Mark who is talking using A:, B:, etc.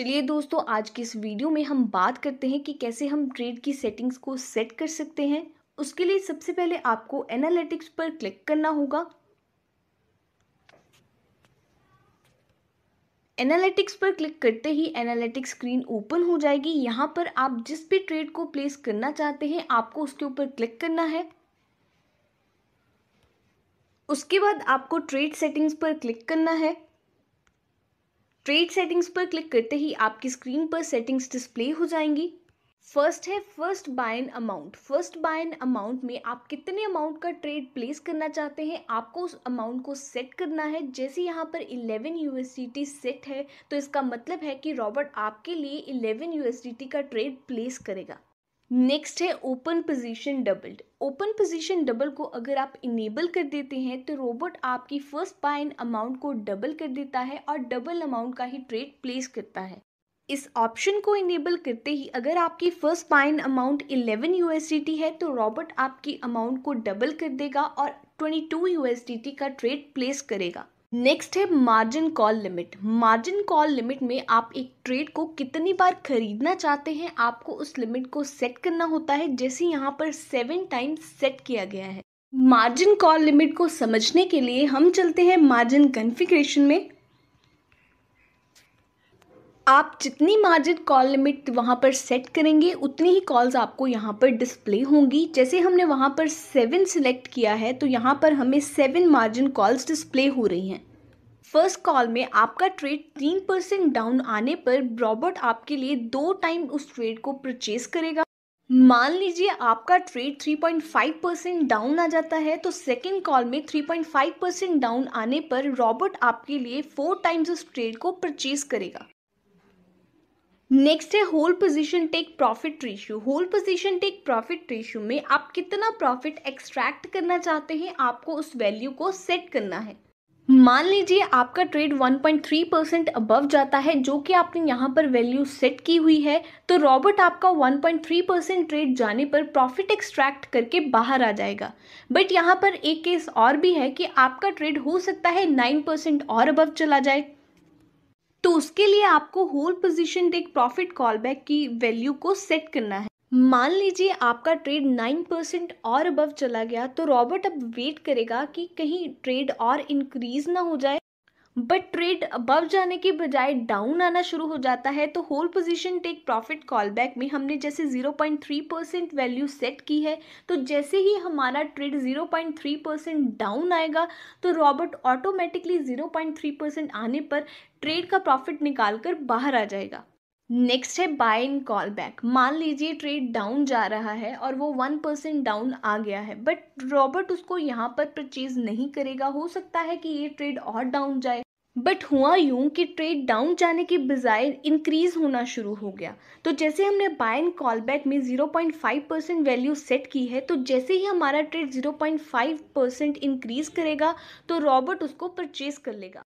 A: चलिए दोस्तों आज के इस वीडियो में हम बात करते हैं कि कैसे हम ट्रेड की सेटिंग्स को सेट कर सकते हैं उसके लिए सबसे पहले आपको एनालिटिक्स पर क्लिक करना होगा एनालिटिक्स पर क्लिक करते ही एनालिटिक्स स्क्रीन ओपन हो जाएगी यहाँ पर आप जिस भी ट्रेड को प्लेस करना चाहते हैं आपको उसके ऊपर क्लिक करना है उसके बाद आपको ट्रेड सेटिंग्स पर क्लिक करना है ट्रेड सेटिंग्स पर क्लिक करते ही आपकी स्क्रीन पर सेटिंग्स डिस्प्ले हो जाएंगी फर्स्ट है first buy in amount first buy in amount में आप कितने अमाउंट का ट्रेड प्लेस करना चाहते हैं आपको उस अमाउंट को सेट करना है जैसे यहाँ पर 11 यू सेट है तो इसका मतलब है कि रॉबर्ट आपके लिए 11 यू का ट्रेड प्लेस करेगा नेक्स्ट है open position doubled open position double को अगर आप इनेबल कर देते हैं तो रोबोट आपकी फर्स्ट पाइन अमाउंट को डबल कर देता है और डबल अमाउंट का ही ट्रेड प्लेस करता है इस ऑप्शन को इनेबल करते ही अगर आपकी फर्स्ट पाइन अमाउंट 11 यूएसडीटी है तो रॉबर्ट आपकी अमाउंट को डबल कर देगा और 22 यूएसडीटी का ट्रेड प्लेस करेगा नेक्स्ट है margin call limit margin call limit में आप एक ट्रेड को कितनी बार खरीदना चाहते हैं आपको उस लिमिट को सेट करना होता है जैसे यहाँ पर सेवन टाइम सेट किया गया है मार्जिन कॉल लिमिट को समझने के लिए हम चलते हैं मार्जिन कन्फिग्रेशन में आप जितनी मार्जिन कॉल लिमिट वहाँ पर सेट करेंगे उतनी ही कॉल्स आपको यहाँ पर डिस्प्ले होंगी जैसे हमने वहाँ पर सेवन सिलेक्ट किया है तो यहाँ पर हमें सेवन मार्जिन कॉल्स डिस्प्ले हो रही हैं फर्स्ट कॉल में आपका ट्रेड तीन परसेंट डाउन आने पर रॉबर्ट आपके लिए दो टाइम उस ट्रेड को परचेज करेगा मान लीजिए आपका ट्रेड 3.5 परसेंट डाउन आ जाता है तो सेकेंड कॉल में 3.5 परसेंट डाउन आने पर रॉबर्ट आपके लिए फोर टाइम्स उस ट्रेड को परचेज करेगा नेक्स्ट है whole position take profit ratio whole position take profit ratio में आप कितना प्रॉफिट एक्सट्रैक्ट करना चाहते हैं आपको उस वैल्यू को सेट करना है मान लीजिए आपका ट्रेड 1.3 परसेंट अबव जाता है जो कि आपने यहाँ पर वैल्यू सेट की हुई है तो रॉबर्ट आपका 1.3 परसेंट ट्रेड जाने पर प्रॉफिट एक्सट्रैक्ट करके बाहर आ जाएगा बट यहाँ पर एक केस और भी है कि आपका ट्रेड हो सकता है 9 परसेंट और अबव चला जाए तो उसके लिए आपको whole position take profit call back की वैल्यू को सेट करना है मान लीजिए आपका ट्रेड नाइन परसेंट और अबव चला गया तो रॉबर्ट अब वेट करेगा कि कहीं ट्रेड और इंक्रीज ना हो जाए बट ट्रेड अबव जाने के बजाय डाउन आना शुरू हो जाता है तो whole position take profit call back में हमने जैसे 0.3 परसेंट वैल्यू सेट की है तो जैसे ही हमारा ट्रेड 0.3 परसेंट डाउन आएगा तो रॉबर्ट ऑटोमेटिकली 0.3 परसेंट आने पर ट्रेड का प्रॉफिट निकाल कर बाहर आ जाएगा नेक्स्ट है बाय इन कॉल बैक मान लीजिए ट्रेड डाउन जा रहा है और वो वन परसेंट डाउन आ गया है बट रॉबर्ट उसको यहाँ पर परचेज नहीं करेगा हो सकता है कि ये ट्रेड और डाउन जाए बट हुआ यूं कि ट्रेड डाउन जाने के बजाय इंक्रीज होना शुरू हो गया तो जैसे हमने बाय इन कॉल बैक में 0.5 परसेंट वैल्यू सेट की है तो जैसे ही हमारा ट्रेड 0.5 परसेंट इंक्रीज करेगा तो रॉबर्ट उसको परचेज कर लेगा